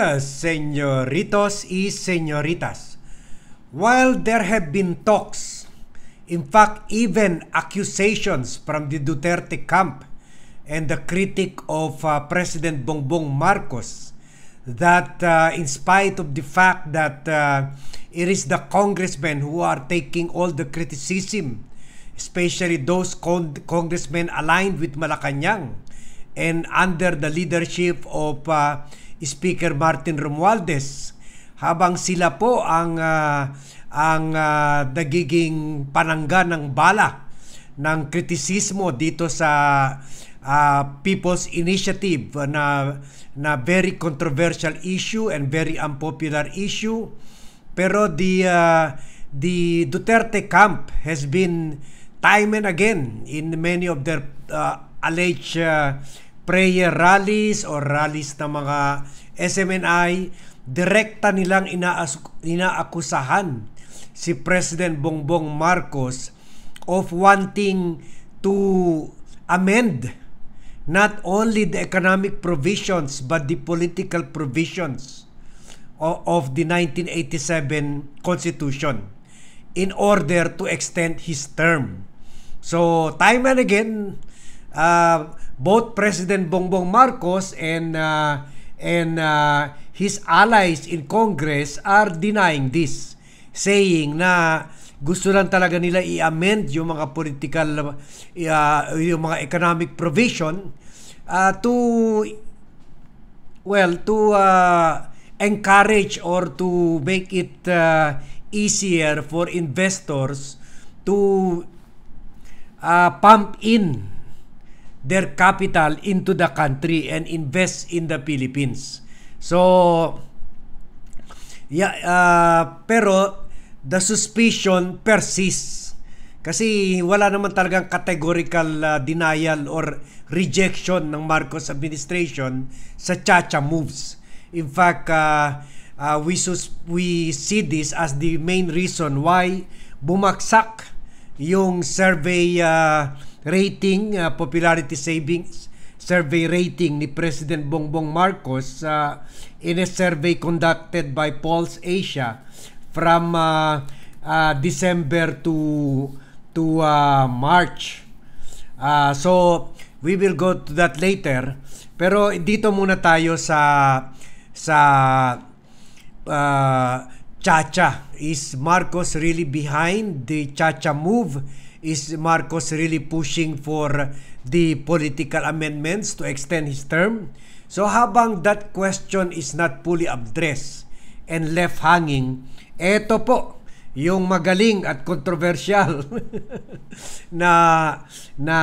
Yes, señoritos y señoritas. While there have been talks, in fact even accusations from the Duterte camp and the critic of uh, President Bongbong Marcos that uh, in spite of the fact that uh, it is the congressmen who are taking all the criticism, especially those con- congressmen aligned with Malacanang and under the leadership of uh, Speaker Martin Romualdez habang sila po ang uh, ang uh, nagiging panangga ng bala ng kritisismo dito sa uh, People's Initiative na na very controversial issue and very unpopular issue pero the uh, the Duterte camp has been time and again in many of their uh, alleged uh, prayer rallies or rallies ng mga SMNI, direkta nilang inaas- inaakusahan si President Bongbong Marcos of wanting to amend not only the economic provisions but the political provisions of, of the 1987 Constitution in order to extend his term. So time and again, uh, both President Bongbong Marcos and uh, and uh, his allies in Congress are denying this saying na gusto lang talaga nila i-amend yung mga political uh, yung mga economic provision uh, to well to uh, encourage or to make it uh, easier for investors to uh, pump in their capital into the country and invest in the Philippines. So, yeah, uh, pero the suspicion persists. Kasi wala naman talagang categorical uh, denial or rejection ng Marcos administration sa Chacha moves. In fact, uh, uh, we, sus- we see this as the main reason why bumagsak yung survey uh, rating, uh, popularity savings survey rating ni President Bongbong Marcos uh, in a survey conducted by Pulse Asia from uh, uh, December to to uh, March. Uh, so we will go to that later. Pero dito muna tayo sa sa uh, Chacha. Is Marcos really behind the Chacha move? Is Marcos really pushing for the political amendments to extend his term? So habang that question is not fully addressed and left hanging, eto po yung magaling at controversial na na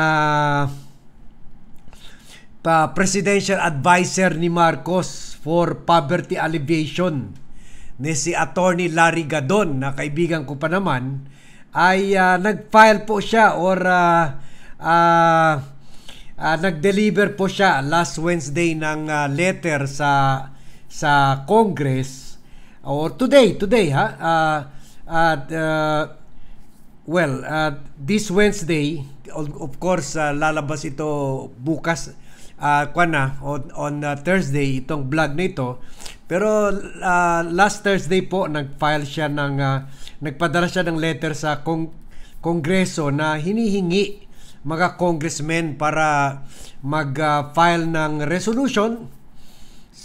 pa presidential adviser ni Marcos for poverty alleviation ni si attorney Larry Gadon na kaibigan ko pa naman ay uh, nag-file po siya or uh, uh, uh, nag-deliver po siya last Wednesday ng uh, letter sa sa Congress or today today ha uh, uh, uh, well uh, this Wednesday of course uh, lalabas ito bukas uh, kwan na, on, on uh, Thursday, itong vlog nito Pero uh, last Thursday po, nag-file siya ng, uh, nagpadala siya ng letter sa kong kongreso na hinihingi mga congressmen para mag-file uh, ng resolution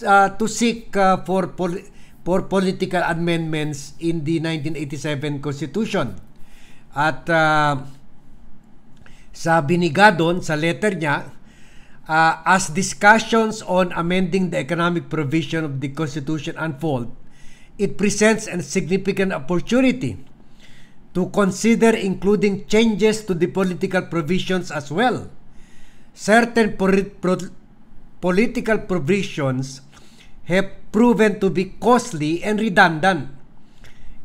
uh, to seek uh, for pol- for political amendments in the 1987 Constitution. At uh, sa binigay doon sa letter niya, uh, as discussions on amending the economic provision of the Constitution unfold, it presents a significant opportunity to consider including changes to the political provisions as well. Certain pro political provisions have proven to be costly and redundant,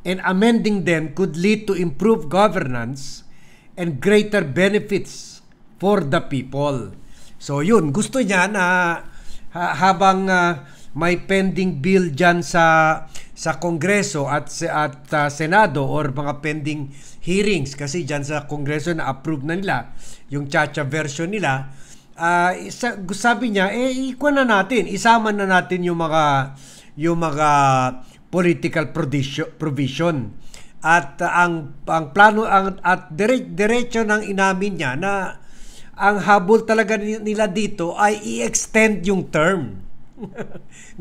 and amending them could lead to improved governance and greater benefits for the people. So yun, gusto niya na uh, habang uh, may pending bill diyan sa sa Kongreso at at uh, Senado or mga pending hearings kasi diyan sa Kongreso na approve na nila yung chacha version nila uh, sabi niya eh ikuha na natin isama na natin yung mga yung mga political provision at uh, ang ang plano ang at dire, diretso ng inamin niya na ang habol talaga nila dito ay i-extend yung term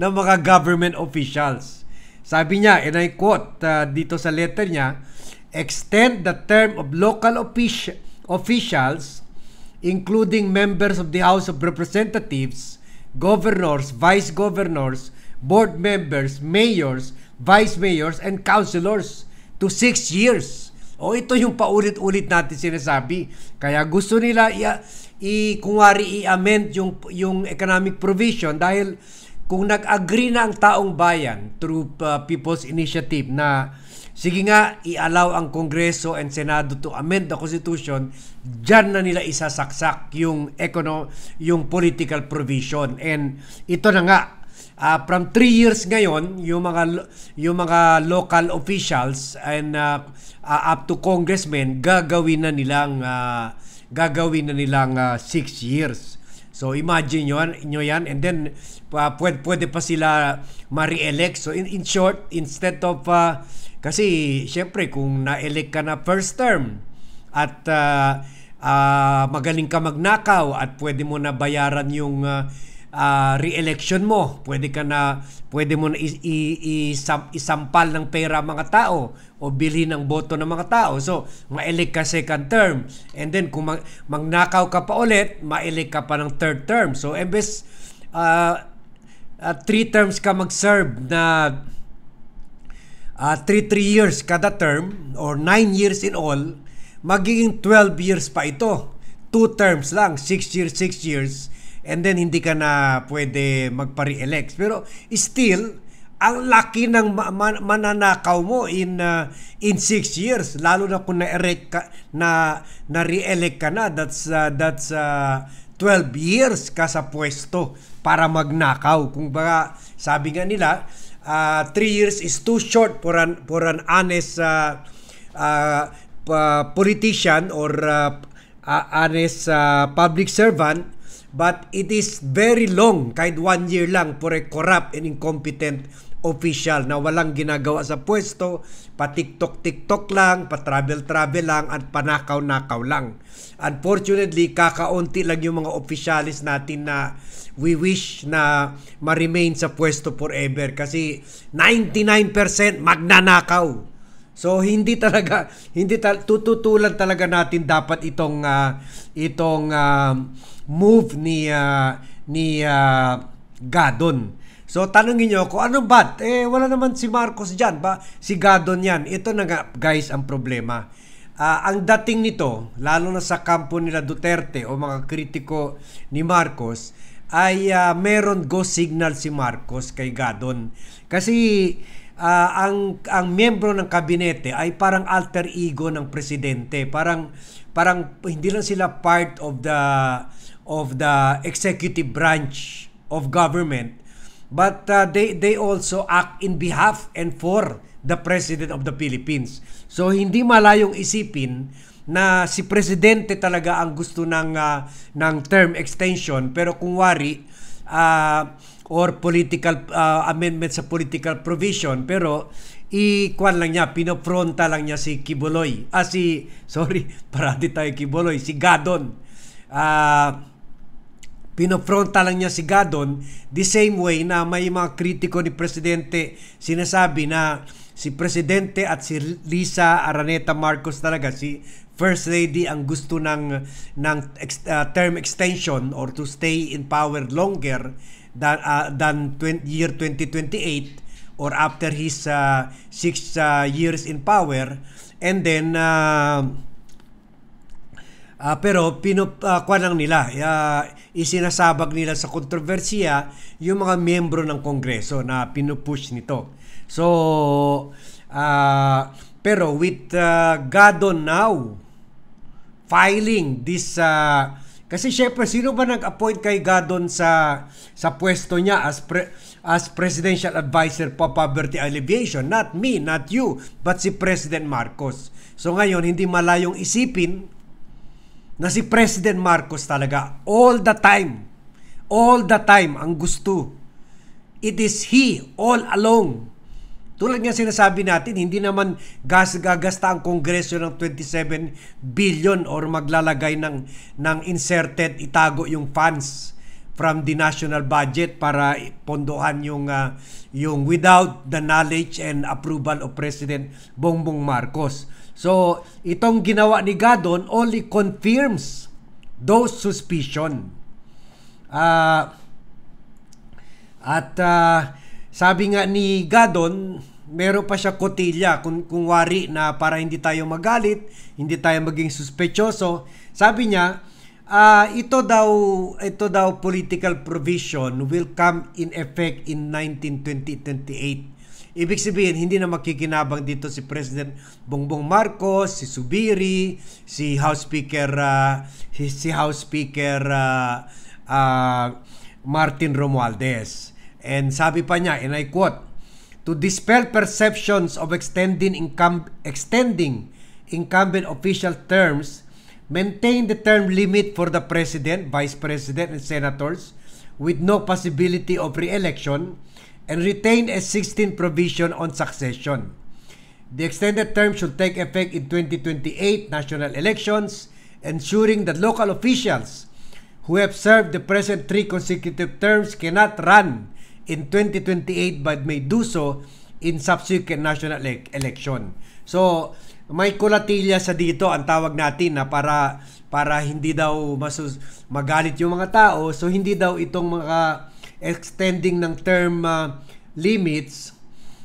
ng mga government officials. Sabi niya, and I quote uh, dito sa letter niya, extend the term of local offici- officials including members of the House of Representatives, governors, vice governors, board members, mayors, vice mayors, and councilors to six years. O oh, ito yung paulit-ulit natin sinasabi. Kaya gusto nila i, i kunwari i-amend yung yung economic provision dahil kung nag-agree na ang taong bayan through uh, people's initiative na sige nga i-allow ang Kongreso and Senado to amend the constitution, diyan na nila isasaksak yung econo yung political provision. And ito na nga uh, from 3 years ngayon yung mga yung mga local officials and uh, uh, up to congressmen gagawin na nilang uh, gagawin na nilang 6 uh, years. So imagine nyo, nyo yan and then uh, pwede, pwede pa sila ma-re-elect. So in, in short, instead of uh, kasi syempre kung na-elect ka na first term at uh, uh, magaling ka magnakaw at pwede mo na bayaran yung uh, uh, re-election mo. Pwede ka na pwede mo na isam, isampal ng pera mga tao o bilhin ng boto ng mga tao. So, ma-elect ka second term. And then kung mag, magnakaw ka pa ulit, ma-elect ka pa ng third term. So, imbes uh, ah, uh, ah, three terms ka mag-serve na uh, three, three years kada term or 9 years in all, magiging 12 years pa ito. Two terms lang, 6 years, 6 years and then hindi ka na pwede magpa-re-elect. Pero still, ang laki ng man- mananakaw mo in uh, in 6 years lalo na kung na-elect ka, na na re-elect ka na that's uh, that's uh, 12 years ka sa pwesto para magnakaw kung baka sabi nga nila uh, 3 years is too short for an for an honest uh, uh, politician or uh, honest uh, public servant but it is very long, kahit one year lang, for a corrupt and incompetent official na walang ginagawa sa pwesto, pa tiktok tiktok lang, patravel-travel lang, at panakaw-nakaw lang. Unfortunately, kakaunti lang yung mga officialis natin na we wish na ma-remain sa pwesto forever kasi 99% magnanakaw So hindi talaga hindi ta- tututulan talaga natin dapat itong uh, itong uh, move ni uh, ni uh, Gadon. So tanongin niyo ako, ano ba? Eh wala naman si Marcos diyan ba? Si Gadon 'yan. Ito na nga guys ang problema. Uh, ang dating nito, lalo na sa kampo nila Duterte o mga kritiko ni Marcos, ay uh, meron go signal si Marcos kay Gadon. Kasi uh, ang ang miyembro ng kabinete ay parang alter ego ng presidente, parang parang hindi lang sila part of the of the executive branch of government but uh, they they also act in behalf and for the president of the Philippines. So hindi malayong isipin na si presidente talaga ang gusto ng uh, ng term extension pero kung wari uh, or political uh, amendment sa political provision pero i-kwan lang niya, pinopronta lang niya si Kibuloy. Ah, si, sorry, parati tayo Kibuloy, si Gadon. Ah, pinopronta lang niya si Gadon the same way na may mga kritiko ni Presidente sinasabi na si Presidente at si Lisa Araneta Marcos talaga, si First Lady ang gusto ng, ng uh, term extension or to stay in power longer than, uh, than 20, year 2028 or after his uh, six uh, years in power and then uh, uh, pero pinup uh, lang nila uh, isinasabag nila sa kontrobersiya yung mga miyembro ng kongreso na pinupush nito so uh, pero with uh, Gadon now filing this uh, kasi syempre sino ba nag-appoint kay Gadon sa sa pwesto niya as pre, as presidential adviser for poverty alleviation? Not me, not you, but si President Marcos. So ngayon hindi malayong isipin na si President Marcos talaga all the time all the time ang gusto. It is he all along tulad nga sinasabi natin, hindi naman gas gagasta ang Kongreso ng 27 billion or maglalagay ng, ng inserted itago yung funds from the national budget para pondohan yung uh, yung without the knowledge and approval of President Bongbong Marcos. So, itong ginawa ni Gadon only confirms those suspicion. Uh, at uh, sabi nga ni Gadon, meron pa siya kotilya kung, kung wari na para hindi tayo magalit, hindi tayo maging suspetyoso. Sabi niya, uh, ito daw ito daw political provision will come in effect in 1928. Ibig sabihin, hindi na makikinabang dito si President Bongbong Marcos, si Subiri, si House Speaker uh, si House Speaker uh, uh, Martin Romualdez. And sabi pa niya, and I quote, to dispel perceptions of extending, extending incumbent official terms, maintain the term limit for the president, vice president, and senators with no possibility of re-election, and retain a 16 provision on succession. The extended term should take effect in 2028 national elections, ensuring that local officials who have served the present three consecutive terms cannot run in 2028 but may do so in subsequent national ele- election. So, may kulatilya sa dito ang tawag natin na para para hindi daw masus magalit yung mga tao. So hindi daw itong mga extending ng term uh, limits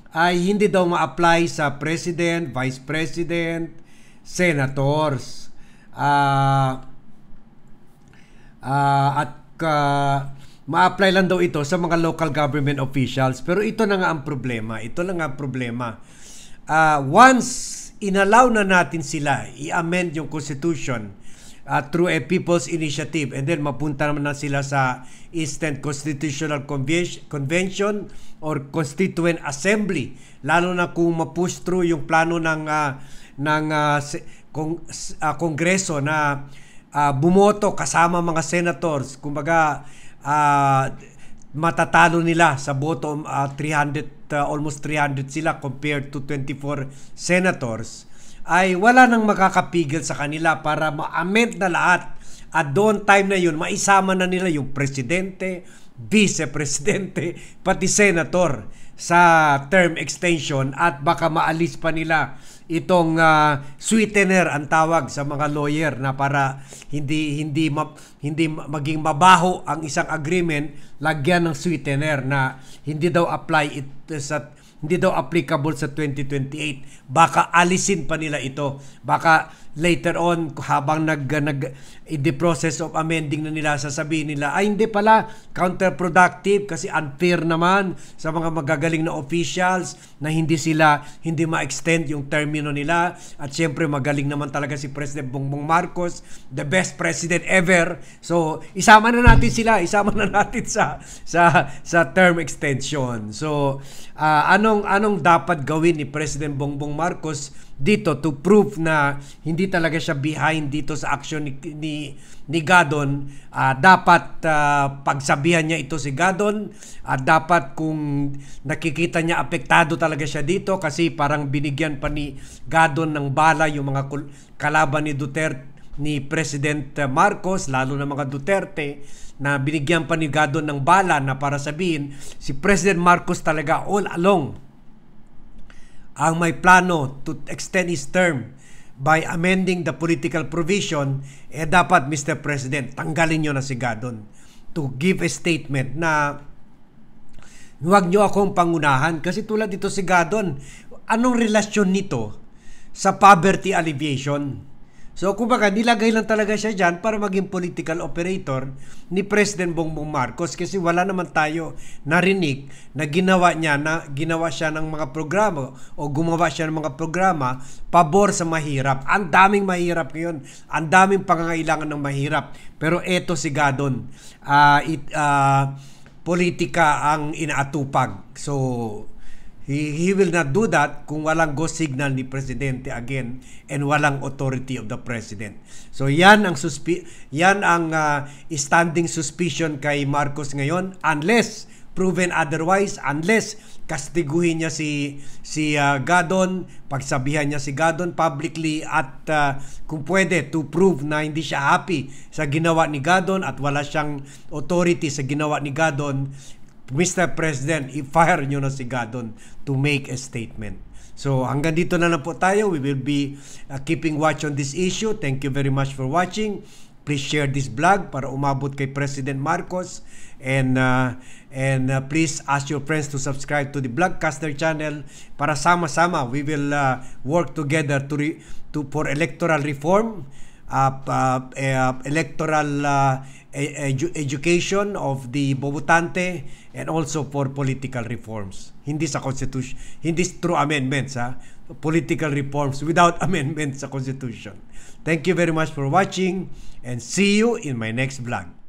ay hindi daw ma-apply sa president, vice president, senators. Uh, uh, at uh, ma-apply lang daw ito sa mga local government officials. Pero ito na nga ang problema. Ito na nga ang problema. Uh, once inalaw na natin sila i-amend yung constitution uh, through a people's initiative and then mapunta naman na sila sa instant constitutional convention or constituent assembly lalo na kung mapush through yung plano ng uh, ng uh, kong, uh, kongreso na uh, bumoto kasama mga senators kumbaga uh, matatalo nila sa boto uh, 300 uh, almost 300 sila compared to 24 senators ay wala nang makakapigil sa kanila para ma-amend na lahat at doon time na yun maisama na nila yung presidente, vice-presidente pati senator sa term extension at baka maalis pa nila itong uh, sweetener ang tawag sa mga lawyer na para hindi hindi ma, hindi maging mabaho ang isang agreement lagyan ng sweetener na hindi daw apply it sa hindi daw applicable sa 2028 baka alisin pa nila ito baka later on habang nag, nag in the process of amending na nila sasabihin nila ay hindi pala counterproductive kasi unfair naman sa mga magagaling na officials na hindi sila hindi ma-extend yung termino nila at syempre magaling naman talaga si President Bongbong Marcos the best president ever so isama na natin sila isama na natin sa sa sa term extension so uh, anong anong dapat gawin ni President Bongbong Marcos dito to prove na hindi talaga siya behind dito sa action ni ni, ni Gadon uh, dapat uh, pagsabihan niya ito si Gadon at uh, dapat kung nakikita niya apektado talaga siya dito kasi parang binigyan pa ni Gadon ng bala yung mga kalaban ni Duterte ni President Marcos lalo na mga Duterte na binigyan pa ni Gadon ng bala na para sabihin si President Marcos talaga all along ang may plano to extend his term by amending the political provision, eh dapat Mr. President, tanggalin nyo na si Gadon to give a statement na huwag nyo akong pangunahan kasi tulad dito si Gadon, anong relasyon nito sa poverty alleviation? So kumbaga nilagay lang talaga siya dyan para maging political operator ni President Bongbong Marcos kasi wala naman tayo narinig na ginawa niya na ginawa siya ng mga programa o gumawa siya ng mga programa pabor sa mahirap. Ang daming mahirap ngayon, ang daming pangangailangan ng mahirap. Pero eto si Gadon, uh, it, uh, politika ang inaatupag. So He, he will not do that kung walang go signal ni presidente again and walang authority of the president. So yan ang suspi yan ang uh, standing suspicion kay Marcos ngayon unless proven otherwise unless kastiguhin niya si si uh, Gadon, pagsabihan niya si Gadon publicly at uh, kung pwede to prove na hindi siya happy sa ginawa ni Gadon at wala siyang authority sa ginawa ni Gadon, Mr. President, i-fire nyo na si Gadon to make a statement. So hanggang dito na lang po tayo. We will be uh, keeping watch on this issue. Thank you very much for watching. Please share this vlog para umabot kay President Marcos and uh, and uh, please ask your friends to subscribe to the Vlogcaster channel para sama-sama we will uh, work together to re to for electoral reform uh, uh, uh, electoral uh, E-, edu- education of the bobotante and also for political reforms. Hindi sa constitution, hindi through amendments ha. Political reforms without amendments sa constitution. Thank you very much for watching and see you in my next vlog.